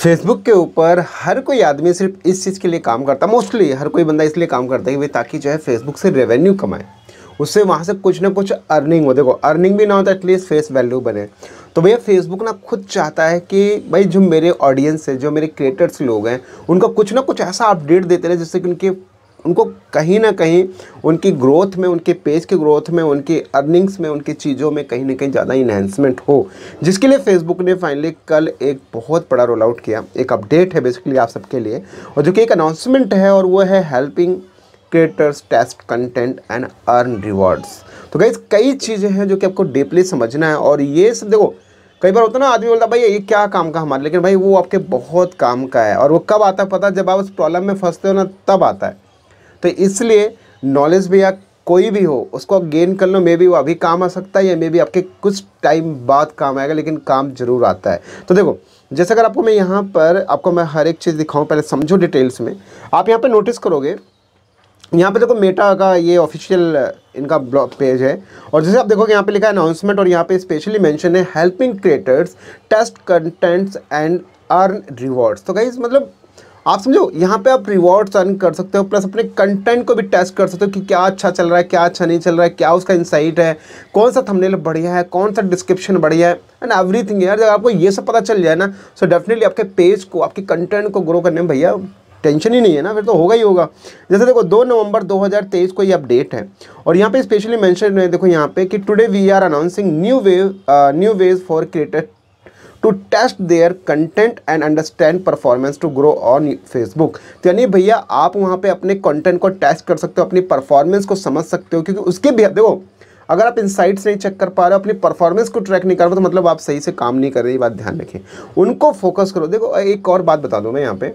Facebook के ऊपर हर कोई आदमी सिर्फ इस चीज़ के लिए काम करता है मोस्टली हर कोई बंदा इसलिए काम करता है कि भाई ताकि जो है फेसबुक से रेवेन्यू कमाए उससे वहाँ से कुछ ना कुछ अर्निंग हो देखो अर्निंग भी ना होता एटलीस्ट फेस वैल्यू बने तो भैया फेसबुक ना खुद चाहता है कि भाई जो मेरे ऑडियंस है जो मेरे क्रिएटर्स लोग हैं उनका कुछ ना कुछ ऐसा अपडेट देते रहे जिससे कि उनके उनको कहीं ना कहीं उनकी ग्रोथ में उनके पेज के ग्रोथ में उनकी अर्निंग्स में उनकी चीज़ों में कहीं ना कहीं ज़्यादा इन्हेंसमेंट हो जिसके लिए फेसबुक ने फाइनली कल एक बहुत बड़ा रोल आउट किया एक अपडेट है बेसिकली आप सबके लिए और जो कि एक अनाउंसमेंट है और वो है helping creators test content and earn rewards तो गई कई चीज़ें हैं जो कि आपको डीपली समझना है और ये सब देखो कई बार होता है ना आदमी बोलता भाई ये क्या काम का हमारे लेकिन भाई वो आपके बहुत काम का है और वो कब आता है पता जब आप उस प्रॉब्लम में फंसते हो ना तब आता है तो इसलिए नॉलेज भी या कोई भी हो उसको आप गेन कर लो मे बी वो अभी काम आ सकता है या मे बी आपके कुछ टाइम बाद काम आएगा लेकिन काम जरूर आता है तो देखो जैसे अगर आपको मैं यहाँ पर आपको मैं हर एक चीज़ दिखाऊँ पहले समझो डिटेल्स में आप यहाँ पर नोटिस करोगे यहाँ पे देखो मेटा का ये ऑफिशियल इनका ब्लॉग पेज है और जैसे आप देखोगे यहाँ पे लिखा है अनाउंसमेंट और यहाँ पे स्पेशली मेंशन है helping creators test contents and earn rewards तो गाइज मतलब आप समझो यहाँ पे आप रिवॉर्ड्स अर्न कर सकते हो प्लस अपने कंटेंट को भी टेस्ट कर सकते हो कि क्या अच्छा चल रहा है क्या अच्छा नहीं चल रहा है क्या उसका इंसाइट है कौन सा थंबनेल बढ़िया है कौन सा डिस्क्रिप्शन बढ़िया है एंड एवरीथिंग यार जब आपको ये सब पता चल जाए ना सो डेफिनेटली आपके पेज को आपके कंटेंट को ग्रो करने में भैया टेंशन ही नहीं है ना फिर तो होगा ही होगा जैसे देखो दो नवंबर 2023 को ये अपडेट है और यहाँ पे स्पेशली मेंशन है देखो यहाँ पे कि today we are announcing new wave new ways for created to test their content and understand performance to grow on Facebook तो यानी भैया आप वहाँ पे अपने कंटेंट को टेस्ट कर सकते हो अपनी परफॉर्मेंस को समझ सकते हो क्योंकि उसके भी देखो अगर आप इनसाइट्स नहीं चेक कर पा रहे हो अपनी परफॉर्मेंस को ट्रैक नहीं कर रहे तो मतलब आप सही से काम नहीं कर रहे ये बात ध्यान रखें उनको फोकस करो देखो एक और बात बता दूँ मैं यहाँ पे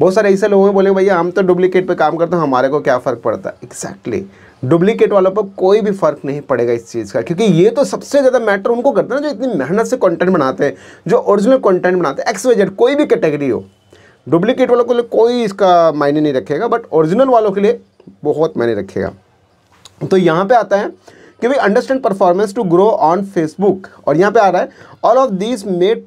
बहुत सारे ऐसे लोग हैं बोले भैया हम तो डुप्लीकेट पे काम करते हैं हमारे को क्या फ़र्क पड़ता है एक्जैक्टली exactly. डुप्लीकेट वालों पर कोई भी फ़र्क नहीं पड़ेगा इस चीज़ का क्योंकि ये तो सबसे ज़्यादा मैटर उनको करता है ना जो इतनी मेहनत से कंटेंट बनाते हैं जो ओरिजिनल कंटेंट बनाते हैं एक्स वेजेड कोई भी कैटेगरी हो डुप्लीकेट वालों के लिए कोई इसका मायने नहीं रखेगा बट ओरिजिनल वालों के लिए बहुत मायने रखेगा तो यहाँ पर आता है कि we understand performance to grow on Facebook और यहाँ पे आ रहा है all of this made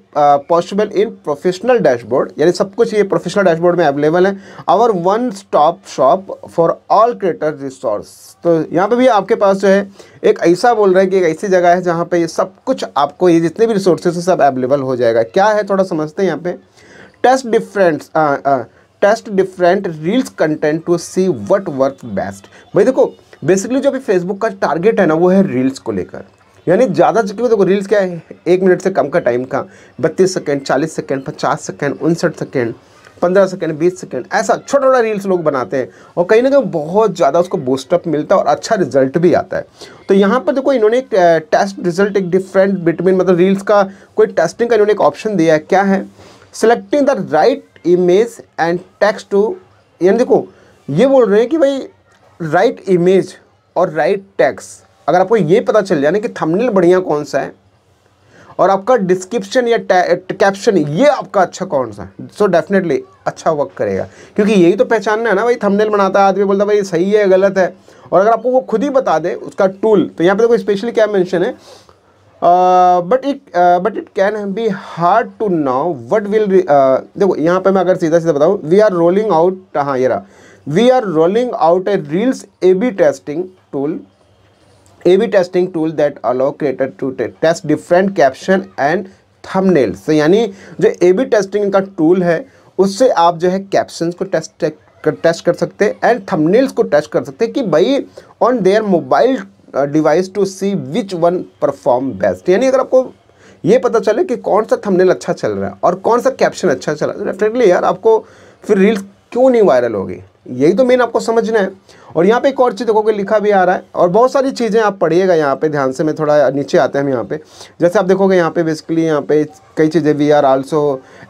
possible in professional dashboard यानी सब कुछ ये प्रोफेशनल डैशबोर्ड में अवेलेबल है our one stop shop for all creator resource तो यहाँ पे भी आपके पास जो है एक ऐसा बोल रहा है कि एक ऐसी जगह है जहाँ पे ये सब कुछ आपको ये जितने भी रिसोर्सेज है सब अवेलेबल हो जाएगा क्या है थोड़ा समझते हैं यहाँ पे test different test different reels content to see what work best भाई देखो बेसिकली जो अभी फेसबुक का टारगेट है ना वो है रील्स को लेकर यानी ज़्यादा क्यों देखो रील्स क्या है एक मिनट से कम का टाइम का बत्तीस सेकेंड चालीस सेकेंड पचास सेकेंड उनसठ सेकेंड पंद्रह सेकेंड बीस सेकेंड ऐसा छोटा छोटा रील्स लोग बनाते हैं और कहीं ना कहीं बहुत ज़्यादा उसको बूस्टअप मिलता है और अच्छा रिजल्ट भी आता है तो यहाँ पर देखो इन्होंने एक टेस्ट रिजल्ट एक डिफरेंट बिटवीन मतलब रील्स का कोई टेस्टिंग का इन्होंने एक ऑप्शन दिया है क्या है selecting the right image and text to यानी देखो ये बोल रहे हैं कि भाई राइट इमेज और राइट टैक्स अगर आपको ये पता चल जाए ना कि थंबनेल बढ़िया कौन सा है और आपका डिस्क्रिप्शन या कैप्शन ये आपका अच्छा कौन सा है सो डेफिनेटली अच्छा वर्क करेगा क्योंकि यही तो पहचानना है ना भाई थंबनेल बनाता है आदमी बोलता है भाई सही है गलत है और अगर आपको वो खुद ही बता दे उसका टूल तो यहाँ पे देखो तो स्पेशली क्या मेंशन है but it but it can be hard to now what will देखो यहाँ पर मैं अगर सीधा सीधा बताऊँ वी आर रोलिंग आउट हाँ ये रहा we are rolling out a Reels A-B testing tool A-B testing tool that allow creator to test different caption and thumbnails so, यानी जो A-B testing का tool है उससे आप जो है कैप्शन को टेस्ट टेस्ट कर सकते हैं एंड थंबनेल्स को टेस्ट कर सकते हैं कि भाई on their mobile device to see which one perform best यानी अगर आपको ये पता चले कि कौन सा थंबनेल अच्छा चल रहा है और कौन सा कैप्शन अच्छा चल रहा है डेफिनेटली तो यार आपको फिर रील्स क्यों नहीं वायरल होगी यही तो मेन आपको समझना है और यहाँ पे एक और चीज़ देखोगे लिखा भी आ रहा है और बहुत सारी चीज़ें आप पढ़िएगा यहाँ पे ध्यान से मैं थोड़ा नीचे आते हैं हम यहाँ पे जैसे आप देखोगे यहाँ पे बेसिकली यहाँ पे कई चीज़ें we are also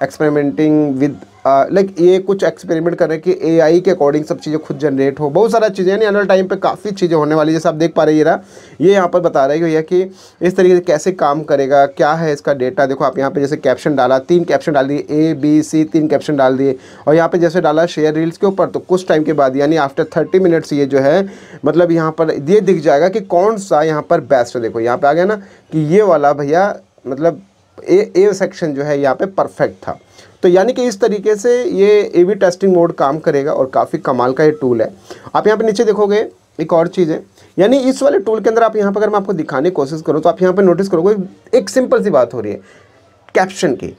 experimenting with like ये कुछ एक्सपेरिमेंट कर रहे हैं कि एआई के अकॉर्डिंग सब चीज़ें खुद जनरेट हो बहुत सारा चीज़ें यानी आने वाले टाइम पे काफ़ी चीज़ें होने वाली जैसे आप देख पा रहे ये रहा ये यहाँ पर बता रहा है भैया कि इस तरीके से कैसे काम करेगा क्या है इसका डेटा देखो आप यहाँ पर जैसे कैप्शन डाला तीन कैप्शन डाल दिए ए बी सी तीन कैप्शन डाल दिए और यहाँ पर जैसे डाला शेयर रील्स के ऊपर तो कुछ टाइम के बाद यानी आफ्टर थर्टी मिनट्स ये जो है मतलब यहाँ पर ये दिख जाएगा कि कौन सा यहाँ पर बेस्ट है देखो यहाँ पर आ गया ना कि ये वाला भैया मतलब ए ए सेक्शन जो है यहाँ पर परफेक्ट था तो यानी कि इस तरीके से ये ए बी टेस्टिंग मोड काम करेगा और काफ़ी कमाल का ये टूल है आप यहाँ पर नीचे देखोगे एक और चीज़ है यानी इस वाले टूल के अंदर आप यहाँ पर अगर मैं आपको दिखाने की कोशिश करूँ तो आप यहाँ पर नोटिस करोगे एक सिंपल सी बात हो रही है कैप्शन की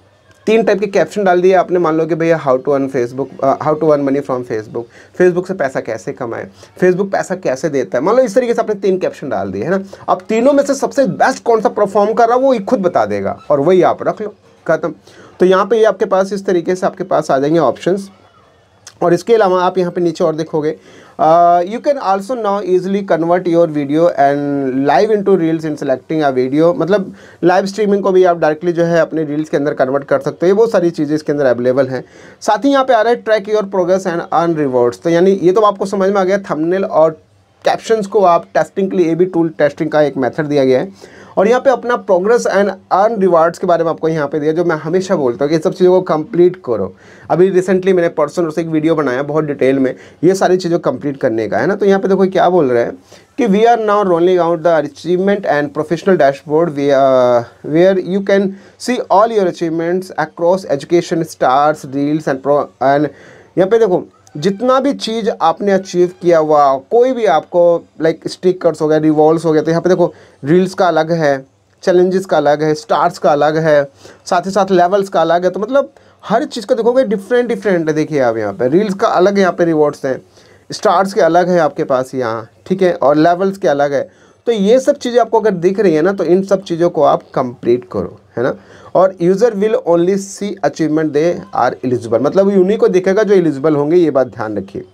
तीन टाइप के कैप्शन डाल दिए आपने मान लो कि भैया how to earn Facebook how to earn money from Facebook Facebook से पैसा कैसे कमाए फेसबुक पैसा कैसे देता है मान लो इस तरीके से आपने तीन कैप्शन डाल दिए है ना अब तीनों में से सबसे बेस्ट कौन सा परफॉर्म कर रहा है वो खुद बता देगा और वही आप रख लो ख़त्म तो यहाँ पे ये आपके पास इस तरीके से आपके पास आ जाएंगे ऑप्शंस और इसके अलावा आप यहाँ पे नीचे और देखोगे you can also now easily convert your video and live into reels in selecting a video मतलब लाइव स्ट्रीमिंग को भी आप डायरेक्टली जो है अपने रील्स के अंदर कन्वर्ट कर सकते हो ये बहुत सारी चीज़ें इसके अंदर अवेलेबल हैं साथ ही यहाँ पे आ रहा है track your progress and earn rewards तो यानी ये तो आपको समझ में आ गया थमनेल और कैप्शन को आप टेस्टिंग के लिए ए बी टूल टेस्टिंग का एक मैथड दिया गया है और यहाँ पे अपना प्रोग्रेस एंड अर्न रिवार्ड्स के बारे में आपको यहाँ पे दिया जो मैं हमेशा बोलता हूँ कि सब चीज़ों को कंप्लीट करो अभी रिसेंटली मैंने पर्सनल से एक वीडियो बनाया बहुत डिटेल में ये सारी चीज़ों कंप्लीट करने का है ना तो यहाँ पे देखो क्या बोल रहे हैं कि we are now rolling out the achievement and professional dashboard where you can see all your achievements across education stars reels and and यहाँ पे देखो जितना भी चीज़ आपने अचीव किया हुआ कोई भी आपको लाइक स्टिकर्स हो गया रिवॉल्व हो गया तो यहाँ पे देखो रील्स का अलग है चैलेंजेस का अलग है स्टार्स का अलग है साथ ही साथ लेवल्स का अलग है तो मतलब हर चीज़ का देखोगे डिफरेंट डिफरेंट है देखिए आप यहाँ पे रील्स का अलग यहाँ पे रिवॉर्ड्स हैं स्टार्स के अलग है आपके पास यहाँ ठीक है और लेवल्स के अलग है तो ये सब चीज़ें आपको अगर दिख रही है ना तो इन सब चीज़ों को आप कंप्लीट करो है ना और user will only see achievement they are eligible मतलब उन्हीं को दिखेगा जो एलिजिबल होंगे ये बात ध्यान रखिए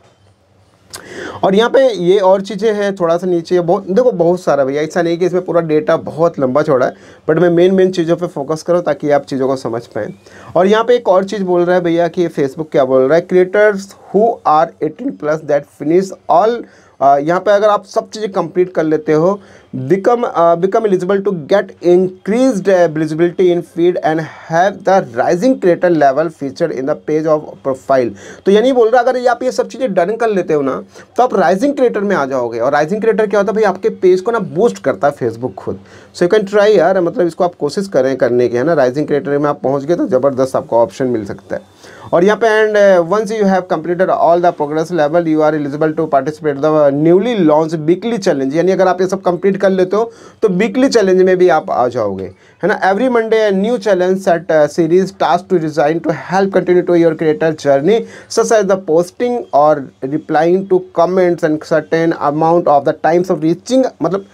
और यहाँ पे ये और चीज़ें हैं थोड़ा सा नीचे बहुत देखो बहुत सारा भैया ऐसा नहीं कि इसमें पूरा डेटा बहुत लंबा छोड़ा है बट मैं मेन मेन चीज़ों पे फोकस करूँ ताकि आप चीज़ों को समझ पाएँ और यहाँ पे एक और चीज़ बोल रहा है भैया कि फेसबुक क्या बोल रहा है creators who are eighteen plus that finish all यहाँ पे अगर आप सब चीज़ें कंप्लीट कर लेते हो become uh, become eligible to get increased in uh, in feed and have the rising creator level in in the page of profile तो यानी बोल रहा है अगर ये आप ये सब चीज़ें डन कर लेते हो ना तो आप राइजिंग क्रिएटर में आ जाओगे और राइजिंग क्रिएटर क्या होता है भाई आपके पेज को ना बूस्ट करता है फेसबुक खुद सो यू कैन ट्राई यार मतलब इसको आप कोशिश करें करने की है ना राइजिंग क्रिएटर में आप पहुँच गए तो ज़बरदस्त आपको ऑप्शन मिल सकता है और यहाँ पे and once you have completed all the progress level you are eligible to participate the newly launch weekly challenge यानी अगर आप ये सब कंप्लीट कंप्लीट कर लेते हो तो वीकली चैलेंज में भी आप आ जाओगे है ना every Monday new challenge set series task to design to help continue to your creator journey such as the posting और replying to comments and certain amount of the times of reaching मतलब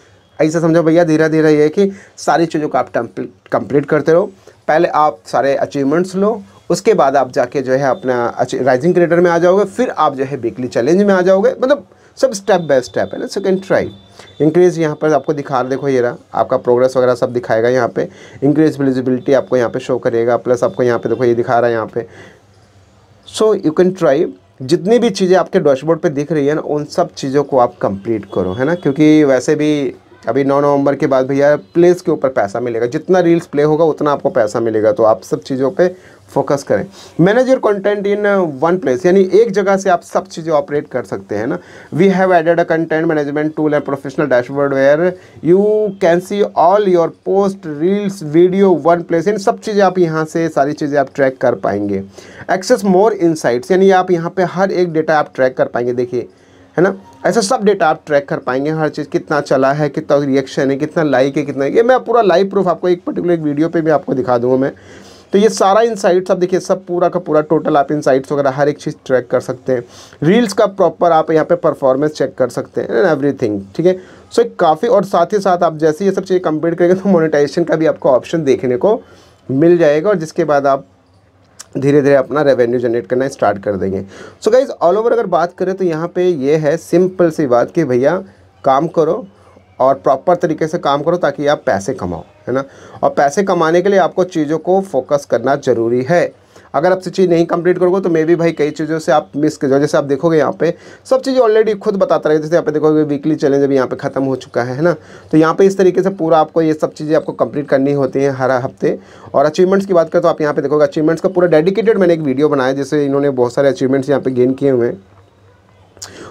ऐसा समझो भैया धीरे धीरे ये कि सारी चीज़ों को आप कंप्लीट करते रहो पहले आप सारे अचीवमेंट्स लो उसके बाद आप जाके जो है अपना राइजिंग क्रिएटर में आ जाओगे फिर आप जो है वीकली चैलेंज में आ जाओगे मतलब सब स्टेप बाय स्टेप है ना सो कैन ट्राई इंक्रीज़ यहाँ पर आपको दिखा रहा देखो ये रहा आपका प्रोग्रेस वगैरह सब दिखाएगा यहाँ पे इंक्रीज विजिबिलिटी आपको यहाँ पे शो करेगा प्लस आपको यहाँ पे देखो ये दिखा रहा है यहाँ पे सो यू कैन ट्राई जितनी भी चीज़ें आपके डैशबोर्ड पे दिख रही है ना उन सब चीज़ों को आप कंप्लीट करो है ना क्योंकि वैसे भी अभी नौ नवंबर के बाद भैया प्लेस के ऊपर पैसा मिलेगा जितना रील्स प्ले होगा उतना आपको पैसा मिलेगा तो आप सब चीज़ों पे फोकस करें manage your content in one place यानी एक जगह से आप सब चीज़ें ऑपरेट कर सकते हैं ना we have added a content management tool and professional dashboard where you can see all your post reels video one place in सब चीज़ें आप यहाँ से सारी चीज़ें आप ट्रैक कर पाएंगे एक्सेस मोर इनसाइट्स यानी आप यहाँ पर हर एक डेटा आप ट्रैक कर पाएंगे देखिए है ना ऐसा सब डेटा आप ट्रैक कर पाएंगे हर चीज़ कितना चला है कितना रिएक्शन है कितना लाइक है कितना ये मैं पूरा लाइव प्रूफ आपको एक पर्टिकुलर वीडियो पे भी आपको दिखा दूंगा मैं तो ये सारा इनसाइट्स आप देखिए सब पूरा का पूरा टोटल आप इनसाइट्स वगैरह हर एक चीज़ ट्रैक कर सकते हैं रील्स का प्रॉपर आप यहाँ पे परफॉर्मेंस चेक कर सकते हैं एंड एवरीथिंग ठीक है सो एक काफ़ी और साथ ही साथ आप जैसे ये सब चीज़ें कंप्लीट करेंगे तो मोनेटाइजेशन का भी आपको ऑप्शन देखने को मिल जाएगा और जिसके बाद आप धीरे धीरे अपना रेवेन्यू जनरेट करना स्टार्ट कर देंगे सो गाइज ऑल ओवर अगर बात करें तो यहाँ पे ये है सिंपल सी बात कि भैया काम करो और प्रॉपर तरीके से काम करो ताकि आप पैसे कमाओ है ना और पैसे कमाने के लिए आपको चीज़ों को फोकस करना ज़रूरी है अगर आप चीज़ नहीं कंप्लीट करोगे तो मे भी भाई कई चीज़ों से आप मिस कर जाओ जैसे आप देखोगे यहाँ पे सब चीज़ ऑलरेडी खुद बताता रहे जैसे यहाँ पे देखोगे वीकली चैलेंज अभी यहाँ पे खत्म हो चुका है ना तो यहाँ पे इस तरीके से पूरा आपको ये सब चीज़ें आपको कंप्लीट करनी होती हैं हर हफ्ते और अचीवमेंट्स की बात करें तो आप यहाँ पे देखोगे अचीवमेंट्स का पूरा डेडिकेटेड मैंने एक वीडियो बनाया जिससे इन्होंने बहुत सारे अचीवमेंट्स यहाँ पे गेन किए हुए हैं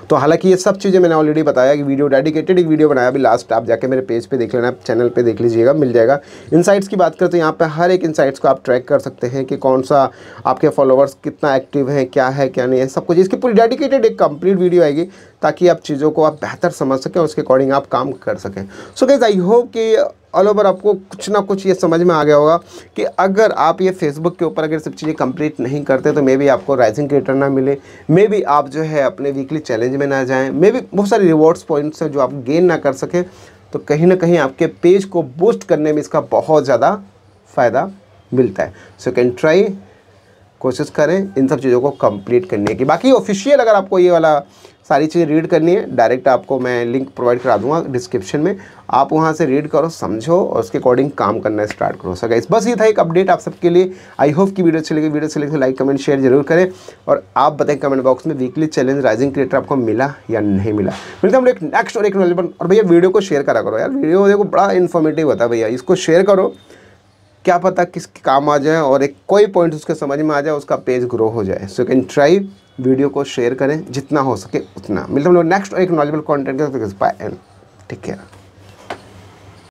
तो हालांकि ये सब चीज़ें मैंने ऑलरेडी बताया कि वीडियो डेडिकेटेड एक वीडियो बनाया अभी लास्ट आप जाके मेरे पेज पे देख लेना चैनल पे देख लीजिएगा मिल जाएगा इनसाइट्स की बात करें तो यहाँ पर हर एक इनसाइट्स को आप ट्रैक कर सकते हैं कि कौन सा आपके फॉलोअर्स कितना एक्टिव है क्या है क्या नहीं है सब कुछ इसकी पूरी डेडिकेटेड एक कंप्लीट वीडियो आएगी ताकि आप चीज़ों को आप बेहतर समझ सकें और उसके अकॉर्डिंग आप काम कर सकें सो गैज़ आई होप कि ऑल ओवर आपको कुछ ना कुछ ये समझ में आ गया होगा कि अगर आप ये फेसबुक के ऊपर अगर सब चीज़ें कंप्लीट नहीं करते तो मे बी आपको राइजिंग क्रिएटर ना मिले मे बी आप जो है अपने वीकली चैलेंज में ना जाएं मे बी बहुत सारे रिवॉर्ड्स पॉइंट्स हैं जो आप गेन ना कर सकें तो कहीं ना कहीं आपके पेज को बूस्ट करने में इसका बहुत ज़्यादा फ़ायदा मिलता है सो कैन ट्राई कोशिश करें इन सब चीज़ों को कंप्लीट करने की बाकी ऑफिशियल अगर आपको ये वाला सारी चीज़ें रीड करनी है डायरेक्ट आपको मैं लिंक प्रोवाइड करा दूंगा डिस्क्रिप्शन में आप वहाँ से रीड करो समझो और उसके अकॉर्डिंग काम करना स्टार्ट करो सका इस बस ये था एक अपडेट आप सबके लिए आई होप कि वीडियो चलेगी वीडियो चले तो लाइक कमेंट शेयर जरूर करें और आप बताएं कमेंट बॉक्स में वीकली चैलेंज राइजिंग क्रिएटर आपको मिला या नहीं मिला मिलते हम लोग नेक्स्ट और एक नॉलेबल और भैया वीडियो को शेयर करा करो यार वीडियो देखो बड़ा इन्फॉर्मेटिव होता है भैया इसको शेयर करो क्या पता किस काम आ जाए और एक कोई पॉइंट उसके समझ में आ जाए उसका पेज ग्रो हो जाए सो कैन ट्राई वीडियो को शेयर करें जितना हो सके उतना मिलते हम लोग नेक्स्ट एक नॉलेबल कॉन्टेंट के बाय एंड टेक केयर